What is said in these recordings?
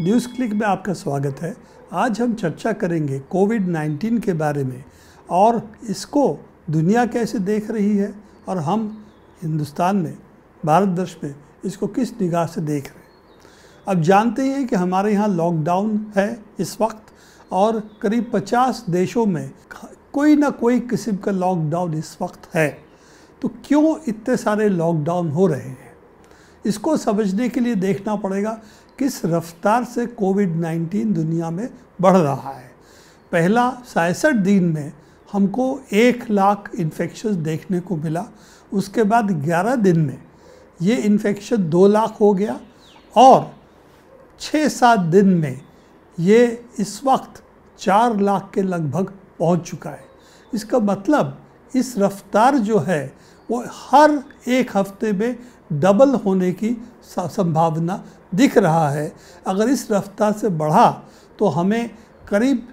news click में आपका स्वागत है आज हम चर्चा करेंगे कोविड 19 के बारे में और इसको दुनिया कैसे देख रही है और हम हिंदुस्तान में भारतवर्ष में इसको किस निगाह से देख रहे हैं अब जानते हैं कि हमारे यहाँ लॉकडाउन है इस वक्त और करीब 50 देशों में कोई ना कोई किस्म का लॉकडाउन इस वक्त है तो क्यों इतने सारे लॉकडाउन हो रहे हैं इसको समझने के लिए देखना पड़ेगा किस रफ्तार से कोविड 19 दुनिया में बढ़ रहा है पहला सड़सठ दिन में हमको एक लाख इन्फेक्शन देखने को मिला उसके बाद 11 दिन में ये इन्फेक्शन दो लाख हो गया और छः सात दिन में ये इस वक्त चार लाख के लगभग पहुंच चुका है इसका मतलब इस रफ्तार जो है वो हर एक हफ्ते में डबल होने की संभावना दिख रहा है अगर इस रफ्तार से बढ़ा तो हमें करीब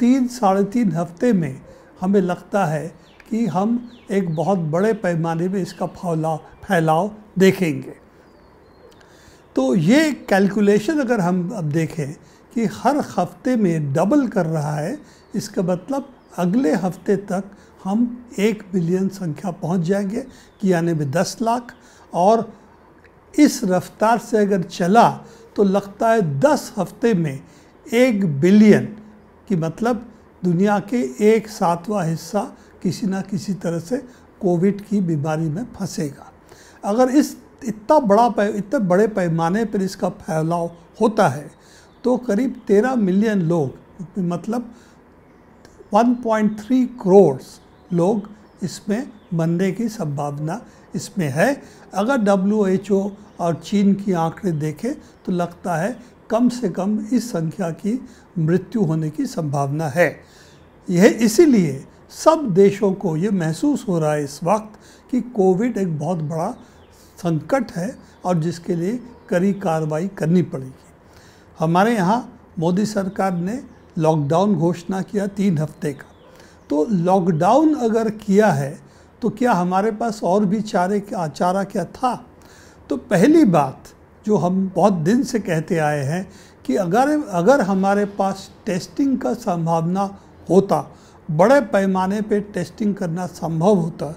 तीन साढ़े तीन हफ्ते में हमें लगता है कि हम एक बहुत बड़े पैमाने में इसका फैलाव फैलाव देखेंगे तो ये कैलकुलेशन अगर हम अब देखें कि हर हफ्ते में डबल कर रहा है इसका मतलब अगले हफ्ते तक हम एक बिलियन संख्या पहुंच जाएंगे कि यानी भी दस लाख और इस रफ्तार से अगर चला तो लगता है दस हफ्ते में एक बिलियन की मतलब दुनिया के एक सातवां हिस्सा किसी ना किसी तरह से कोविड की बीमारी में फंसेगा अगर इस इतना बड़ा पै इतने बड़े पैमाने पर इसका फैलाव होता है तो करीब तेरह मिलियन लोग मतलब 1.3 करोड़ लोग इसमें बनने की संभावना इसमें है अगर डब्ल्यू और चीन की आंकड़े देखें तो लगता है कम से कम इस संख्या की मृत्यु होने की संभावना है यह इसीलिए सब देशों को ये महसूस हो रहा है इस वक्त कि कोविड एक बहुत बड़ा संकट है और जिसके लिए कड़ी कार्रवाई करनी पड़ेगी हमारे यहाँ मोदी सरकार ने लॉकडाउन घोषणा किया तीन हफ्ते का तो लॉकडाउन अगर किया है तो क्या हमारे पास और भी चारे क्या चारा क्या था तो पहली बात जो हम बहुत दिन से कहते आए हैं कि अगर अगर हमारे पास टेस्टिंग का संभावना होता बड़े पैमाने पे टेस्टिंग करना संभव होता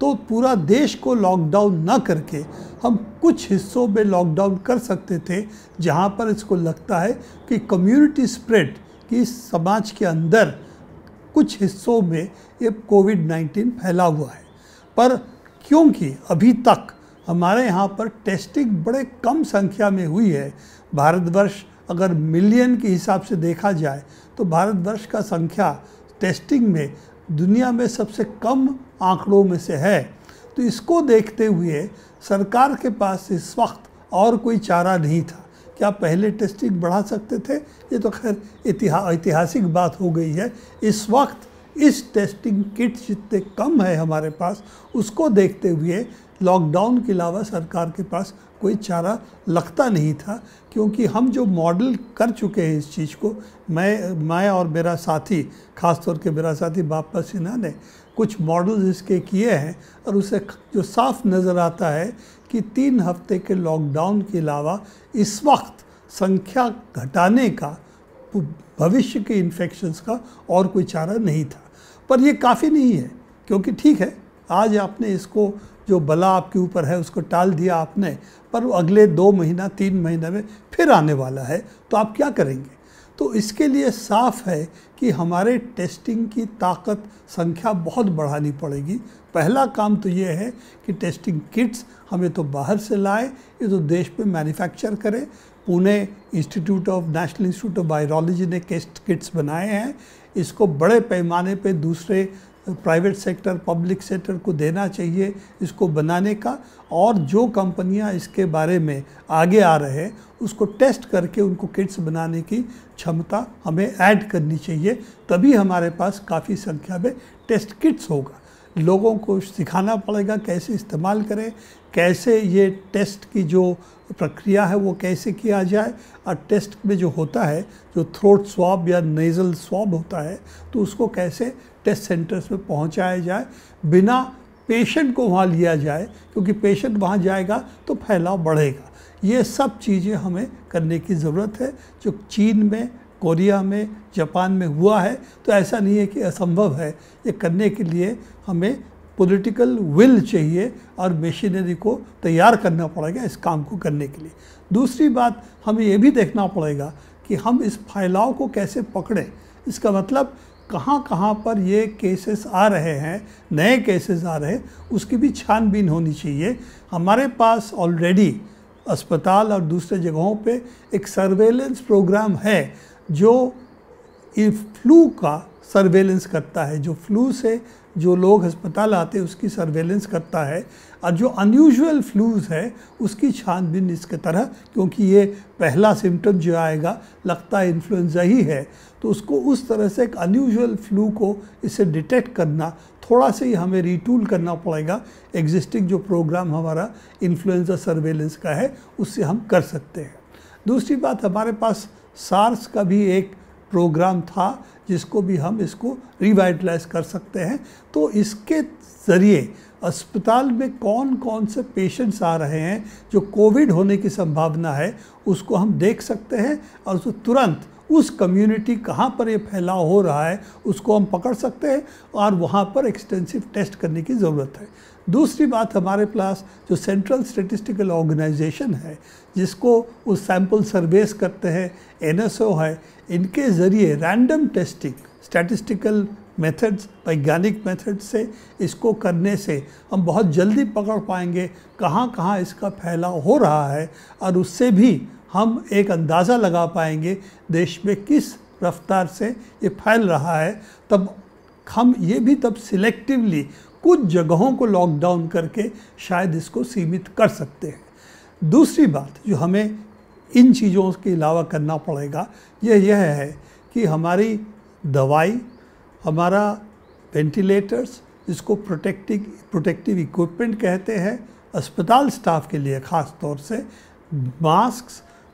तो पूरा देश को लॉकडाउन ना करके हम कुछ हिस्सों में लॉकडाउन कर सकते थे जहाँ पर इसको लगता है कि कम्युनिटी स्प्रेड कि समाज के अंदर कुछ हिस्सों में ये कोविड 19 फैला हुआ है पर क्योंकि अभी तक हमारे यहाँ पर टेस्टिंग बड़े कम संख्या में हुई है भारतवर्ष अगर मिलियन के हिसाब से देखा जाए तो भारतवर्ष का संख्या टेस्टिंग में दुनिया में सबसे कम आंकड़ों में से है तो इसको देखते हुए सरकार के पास इस वक्त और कोई चारा नहीं था क्या पहले टेस्टिंग बढ़ा सकते थे ये तो खैर इतिहा ऐतिहासिक बात हो गई है इस वक्त इस टेस्टिंग किट जितने कम है हमारे पास उसको देखते हुए लॉकडाउन के अलावा सरकार के पास कोई चारा लगता नहीं था क्योंकि हम जो मॉडल कर चुके हैं इस चीज़ को मैं मैं और मेरा साथी खासतौर के मेरा साथी बापा सिन्हा ने कुछ मॉडल्स इसके किए हैं और उसे जो साफ नज़र आता है कि तीन हफ्ते के लॉकडाउन के अलावा इस वक्त संख्या घटाने का भविष्य के इन्फेक्शन्स का और कोई चारा नहीं था पर ये काफ़ी नहीं है क्योंकि ठीक है आज आपने इसको जो बला आपके ऊपर है उसको टाल दिया आपने पर अगले दो महीना तीन महीने में फिर आने वाला है तो आप क्या करेंगे तो इसके लिए साफ है कि हमारे टेस्टिंग की ताकत संख्या बहुत बढ़ानी पड़ेगी पहला काम तो ये है कि टेस्टिंग किट्स हमें तो बाहर से लाए ये तो देश में मैन्युफैक्चर करें Pune institute of national institute of virology ने टेस्ट किट्स बनाए हैं इसको बड़े पैमाने पे दूसरे प्राइवेट सेक्टर पब्लिक सेक्टर को देना चाहिए इसको बनाने का और जो कंपनियां इसके बारे में आगे आ रहे हैं उसको टेस्ट करके उनको किट्स बनाने की क्षमता हमें ऐड करनी चाहिए तभी हमारे पास काफ़ी संख्या में टेस्ट किट्स होगा लोगों को सिखाना पड़ेगा कैसे इस्तेमाल करें कैसे ये टेस्ट की जो प्रक्रिया है वो कैसे किया जाए और टेस्ट में जो होता है जो थ्रोट स्वाब या नेज़ल स्वाब होता है तो उसको कैसे टेस्ट सेंटर्स में पहुंचाया जाए बिना पेशेंट को वहाँ लिया जाए क्योंकि पेशेंट वहाँ जाएगा तो फैलाव बढ़ेगा ये सब चीज़ें हमें करने की ज़रूरत है जो चीन में कोरिया में जापान में हुआ है तो ऐसा नहीं है कि असंभव है ये करने के लिए हमें पॉलिटिकल विल चाहिए और मशीनरी को तैयार करना पड़ेगा इस काम को करने के लिए दूसरी बात हमें ये भी देखना पड़ेगा कि हम इस फैलाव को कैसे पकड़ें इसका मतलब कहाँ कहाँ पर ये केसेस आ रहे हैं नए केसेस आ रहे हैं उसकी भी छानबीन होनी चाहिए हमारे पास ऑलरेडी अस्पताल और दूसरे जगहों पे एक सर्वेलेंस प्रोग्राम है जो फ्लू का सर्वेलेंस करता है जो फ्लू से जो लोग अस्पताल आते हैं उसकी सर्वेलेंस करता है और जो अनयूजुअल फ्लूज है उसकी छानबीन इसके तरह क्योंकि ये पहला सिम्टम जो आएगा लगता है इन्फ्लुएंजा ही है तो उसको उस तरह से एक अनयूजुअल फ्लू को इसे डिटेक्ट करना थोड़ा सा ही हमें रिटूल करना पड़ेगा एग्जिस्टिंग जो प्रोग्राम हमारा इन्फ्लुएंजा सर्वेलेंस का है उससे हम कर सकते हैं दूसरी बात हमारे पास सार्स का भी एक प्रोग्राम था जिसको भी हम इसको रिवाइटलाइज कर सकते हैं तो इसके ज़रिए अस्पताल में कौन कौन से पेशेंट्स आ रहे हैं जो कोविड होने की संभावना है उसको हम देख सकते हैं और उसको तुरंत उस कम्युनिटी कहाँ पर ये फैलाव हो रहा है उसको हम पकड़ सकते हैं और वहाँ पर एक्सटेंसिव टेस्ट करने की ज़रूरत है दूसरी बात हमारे पास जो सेंट्रल स्टेटिस्टिकल ऑर्गेनाइजेशन है जिसको उस सैम्पल सर्वेस करते हैं एन है इनके ज़रिए रैंडम टेस्टिंग स्टैटिस्टिकल मेथड्स वैज्ञानिक मेथड से इसको करने से हम बहुत जल्दी पकड़ पाएंगे कहाँ कहाँ इसका फैलाव हो रहा है और उससे भी हम एक अंदाज़ा लगा पाएंगे देश में किस रफ्तार से ये फैल रहा है तब हम ये भी तब सिलेक्टिवली कुछ जगहों को लॉकडाउन करके शायद इसको सीमित कर सकते हैं दूसरी बात जो हमें इन चीज़ों के अलावा करना पड़ेगा यह यह है कि हमारी दवाई हमारा वेंटिलेटर्स जिसको प्रोटेक्टिव प्रोटेक्टिव इक्विपमेंट कहते हैं अस्पताल स्टाफ के लिए ख़ास तौर से मास्क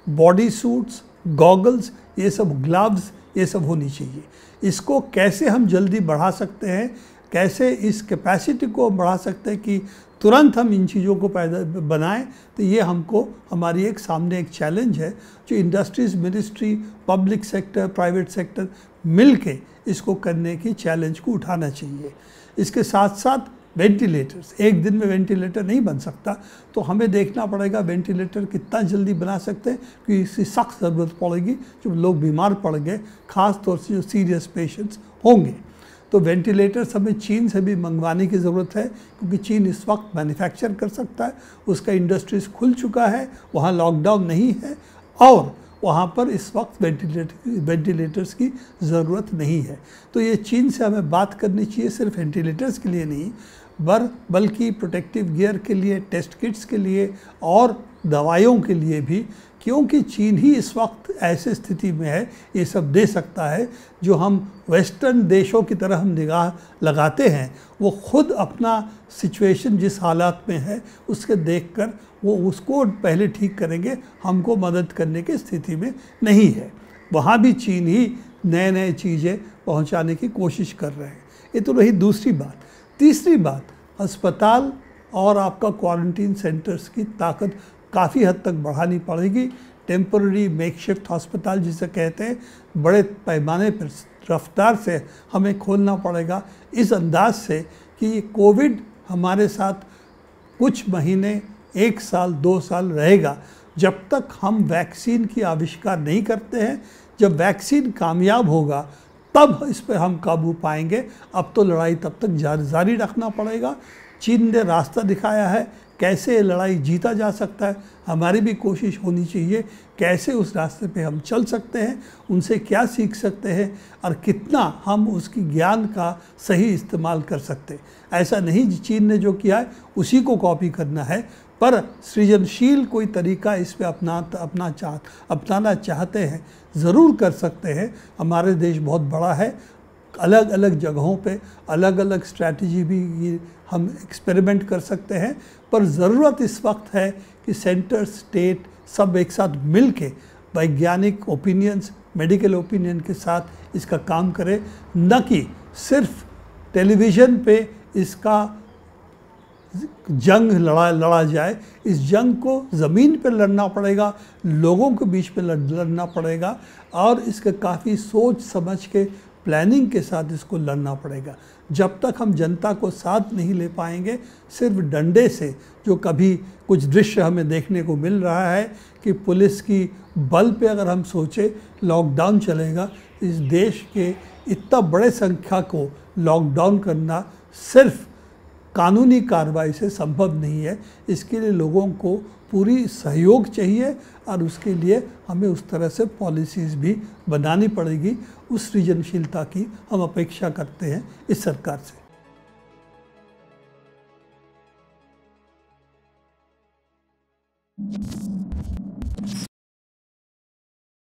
बॉडी सूट्स गॉगल्स ये सब ग्लव्स ये सब होनी चाहिए इसको कैसे हम जल्दी बढ़ा सकते हैं कैसे इस कैपेसिटी को बढ़ा सकते हैं कि तुरंत हम इन चीज़ों को पैदा बनाएं तो ये हमको हमारी एक सामने एक चैलेंज है जो industries ministry public sector private sector मिल के इसको करने की चैलेंज को उठाना चाहिए इसके साथ साथ वेंटिलेटर्स एक दिन में वेंटिलेटर नहीं बन सकता तो हमें देखना पड़ेगा वेंटिलेटर कितना जल्दी बना सकते हैं क्योंकि इसकी सख्त ज़रूरत पड़ेगी जब लोग बीमार पड़ गए ख़ास तौर से जो सीरियस पेशेंट्स होंगे तो वेंटिलेटर्स हमें चीन से भी मंगवाने की ज़रूरत है क्योंकि चीन इस वक्त मैन्युफैक्चर कर सकता है उसका इंडस्ट्रीज खुल चुका है वहाँ लॉकडाउन नहीं है और वहाँ पर इस वक्त वेंटिलेटर वेंटिलेटर्स की ज़रूरत नहीं है तो ये चीन से हमें बात करनी चाहिए सिर्फ वेंटिलेटर्स के लिए नहीं बर बल्कि प्रोटेक्टिव गियर के लिए टेस्ट किट्स के लिए और दवाइयों के लिए भी क्योंकि चीन ही इस वक्त ऐसे स्थिति में है ये सब दे सकता है जो हम वेस्टर्न देशों की तरह हम निगाह लगाते हैं वो खुद अपना सिचुएशन जिस हालात में है उसके देखकर वो उसको पहले ठीक करेंगे हमको मदद करने की स्थिति में नहीं है वहाँ भी चीन ही नए नए चीज़ें पहुँचाने की कोशिश कर रहे हैं ये तो रही दूसरी बात तीसरी बात अस्पताल और आपका क्वारंटीन सेंटर्स की ताकत काफ़ी हद तक बढ़ानी पड़ेगी टेम्पररी मेकशिफ्ट हॉस्पिटल जिसे कहते हैं बड़े पैमाने पर रफ्तार से हमें खोलना पड़ेगा इस अंदाज से कि कोविड हमारे साथ कुछ महीने एक साल दो साल रहेगा जब तक हम वैक्सीन की आविष्कार नहीं करते हैं जब वैक्सीन कामयाब होगा तब इस पर हम काबू पाएंगे अब तो लड़ाई तब तक जारी रखना पड़ेगा चीन ने रास्ता दिखाया है कैसे लड़ाई जीता जा सकता है हमारी भी कोशिश होनी चाहिए कैसे उस रास्ते पे हम चल सकते हैं उनसे क्या सीख सकते हैं और कितना हम उसकी ज्ञान का सही इस्तेमाल कर सकते हैं ऐसा नहीं चीन ने जो किया है उसी को कॉपी करना है पर सृजनशील कोई तरीका इस पर अपना अपना चाह अपनाना चाहते हैं ज़रूर कर सकते हैं हमारे देश बहुत बड़ा है अलग अलग जगहों पे अलग अलग स्ट्रैटी भी हम एक्सपेरिमेंट कर सकते हैं पर ज़रूरत इस वक्त है कि सेंटर स्टेट सब एक साथ मिल के वैज्ञानिक ओपिनियंस मेडिकल ओपिनियन के साथ इसका काम करें न कि सिर्फ टेलीविज़न पे इसका जंग लड़ा लड़ा जाए इस जंग को ज़मीन पर लड़ना पड़ेगा लोगों के बीच में लड़ना पड़ेगा और इसके काफ़ी सोच समझ के प्लानिंग के साथ इसको लड़ना पड़ेगा जब तक हम जनता को साथ नहीं ले पाएंगे सिर्फ डंडे से जो कभी कुछ दृश्य हमें देखने को मिल रहा है कि पुलिस की बल पे अगर हम सोचें लॉकडाउन चलेगा इस देश के इतना बड़े संख्या को लॉकडाउन करना सिर्फ़ कानूनी कार्रवाई से संभव नहीं है इसके लिए लोगों को पूरी सहयोग चाहिए और उसके लिए हमें उस तरह से पॉलिसीज़ भी बनानी पड़ेगी उस सृजनशीलता की हम अपेक्षा करते हैं इस सरकार से